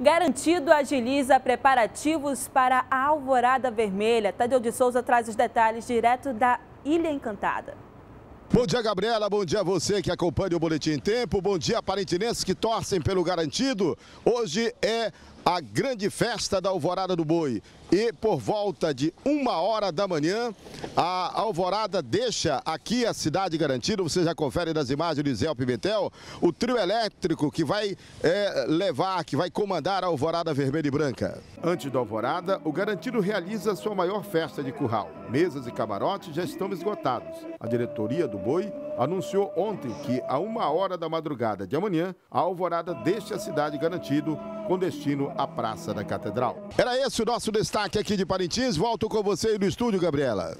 Garantido agiliza preparativos para a Alvorada Vermelha. Tadeu de Souza traz os detalhes direto da Ilha Encantada. Bom dia, Gabriela. Bom dia a você que acompanha o Boletim Tempo. Bom dia, parentinenses que torcem pelo garantido. Hoje é a grande festa da Alvorada do Boi. E por volta de uma hora da manhã, a Alvorada deixa aqui a cidade garantida. Você já confere nas imagens do Zé Pimentel o trio elétrico que vai é, levar, que vai comandar a Alvorada Vermelha e Branca. Antes da Alvorada, o Garantido realiza sua maior festa de curral. Mesas e camarotes já estão esgotados. A diretoria do Boi anunciou ontem que, a uma hora da madrugada de amanhã, a Alvorada deixa a cidade garantido com destino à Praça da Catedral. Era esse o nosso destaque aqui de Parintins. Volto com você no estúdio, Gabriela.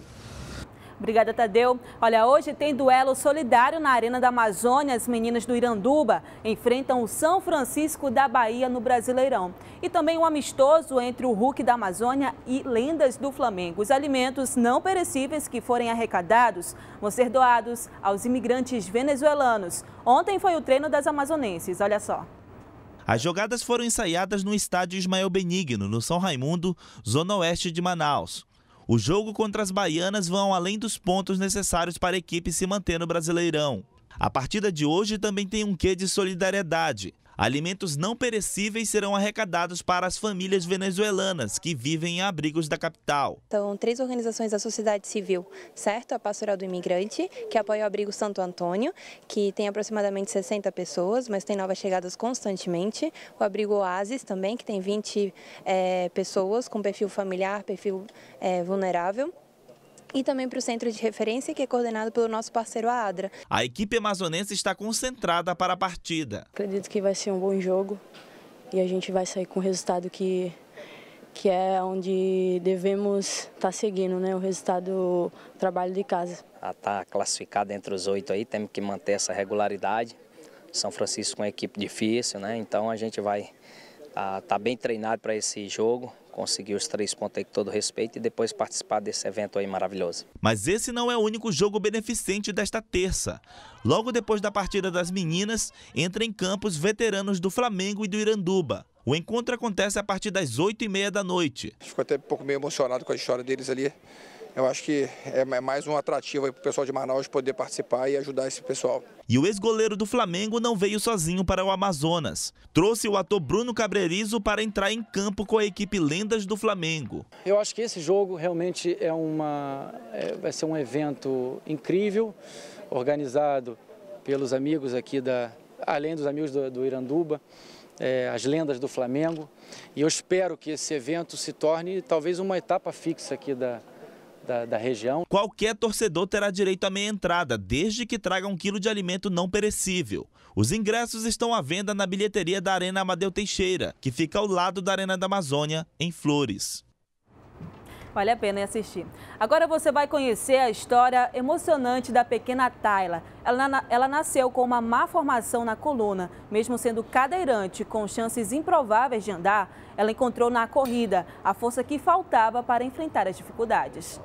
Obrigada, Tadeu. Olha, hoje tem duelo solidário na Arena da Amazônia. As meninas do Iranduba enfrentam o São Francisco da Bahia no Brasileirão. E também um amistoso entre o Hulk da Amazônia e Lendas do Flamengo. Os alimentos não perecíveis que forem arrecadados vão ser doados aos imigrantes venezuelanos. Ontem foi o treino das amazonenses, olha só. As jogadas foram ensaiadas no estádio Ismael Benigno, no São Raimundo, zona oeste de Manaus. O jogo contra as baianas vão além dos pontos necessários para a equipe se manter no Brasileirão. A partida de hoje também tem um quê de solidariedade alimentos não perecíveis serão arrecadados para as famílias venezuelanas que vivem em abrigos da capital. São então, três organizações da sociedade civil, certo? A Pastoral do Imigrante, que apoia o abrigo Santo Antônio, que tem aproximadamente 60 pessoas, mas tem novas chegadas constantemente. O abrigo Oasis também, que tem 20 é, eh, pessoas com perfil familiar, perfil é, vulnerável e também para o Centro de Referência, que é coordenado pelo nosso parceiro ADRA. A equipe amazonense está concentrada para a partida. Acredito que vai ser um bom jogo e a gente vai sair com o resultado que, que é onde devemos estar tá seguindo, né? o resultado do trabalho de casa. A estar tá classificada entre os oito aí, temos que manter essa regularidade. São Francisco é uma equipe difícil, né? então a gente vai estar ah, tá, tá bem treinado para esse jogo conseguir os três pontos aí com todo respeito e depois participar desse evento aí maravilhoso. Mas esse não é o único jogo beneficente desta terça. Logo depois da partida das meninas, entra em campo os veteranos do Flamengo e do Iranduba. O encontro acontece a partir das 8h30 da noite. Fico até um pouco meio emocionado com a história deles ali eu acho que é, é mais um atrativo para o pessoal de Manaus poder participar e ajudar esse pessoal. E o ex-goleiro do Flamengo não veio sozinho para o Amazonas. Trouxe o ator Bruno Cabrerizo para entrar em campo com a equipe Lendas do Flamengo. Eu acho que esse jogo realmente é uma, é, vai ser um evento incrível, organizado pelos amigos aqui da, além dos amigos do, do Iranduba, é, as lendas do Flamengo. E eu espero que esse evento se torne talvez uma etapa fixa aqui da, da, da, região. Qualquer torcedor terá direito à meia entrada, desde que traga um quilo de alimento não perecível. Os ingressos estão à venda na bilheteria da Arena Amadeu Teixeira, que fica ao lado da Arena da Amazônia, em Flores. Vale a pena assistir. Agora você vai conhecer a história emocionante da pequena Tayla. Ela, ela nasceu com uma má formação na coluna. Mesmo sendo cadeirante, com chances improváveis de andar, ela encontrou na corrida a força que faltava para enfrentar as dificuldades.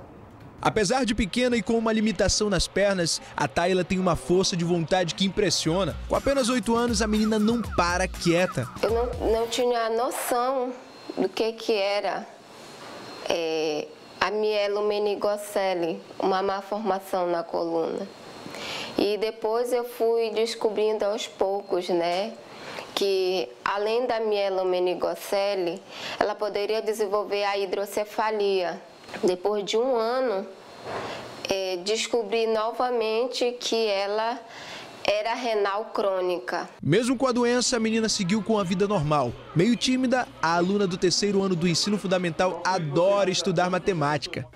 Apesar de pequena e com uma limitação nas pernas, a Tayla tem uma força de vontade que impressiona. Com apenas 8 anos, a menina não para quieta. Eu não, não tinha noção do que, que era é, a mielomeningocele, uma má formação na coluna. E depois eu fui descobrindo aos poucos, né? que além da mielomeningocele, ela poderia desenvolver a hidrocefalia, depois de um ano, é, descobri novamente que ela era renal crônica. Mesmo com a doença, a menina seguiu com a vida normal. Meio tímida, a aluna do terceiro ano do ensino fundamental adora estudar matemática.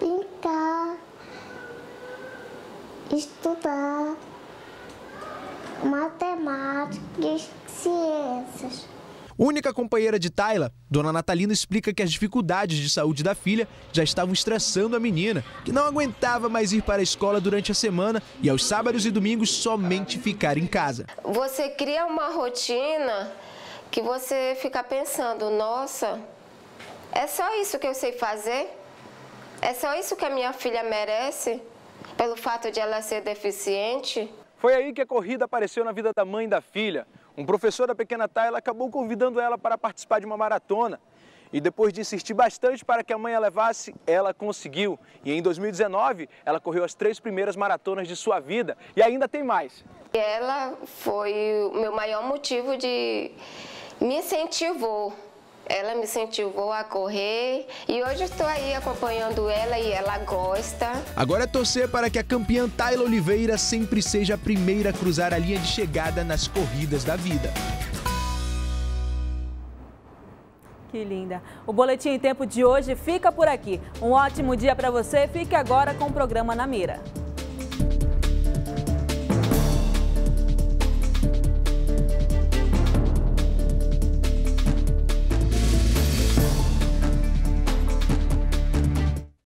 Brincar, estudar matemática, ciências. Única companheira de Tayla, dona Natalina explica que as dificuldades de saúde da filha já estavam estressando a menina, que não aguentava mais ir para a escola durante a semana e aos sábados e domingos somente ficar em casa. Você cria uma rotina que você fica pensando, nossa, é só isso que eu sei fazer? É só isso que a minha filha merece? Pelo fato de ela ser deficiente? Foi aí que a corrida apareceu na vida da mãe e da filha. Um professor da pequena Tayla acabou convidando ela para participar de uma maratona. E depois de insistir bastante para que a mãe a levasse, ela conseguiu. E em 2019, ela correu as três primeiras maratonas de sua vida. E ainda tem mais. Ela foi o meu maior motivo de... me incentivou ela me incentivou a correr e hoje estou aí acompanhando ela e ela gosta. Agora é torcer para que a campeã Taylor Oliveira sempre seja a primeira a cruzar a linha de chegada nas corridas da vida. Que linda. O Boletim em Tempo de hoje fica por aqui. Um ótimo dia para você. Fique agora com o programa Na Mira.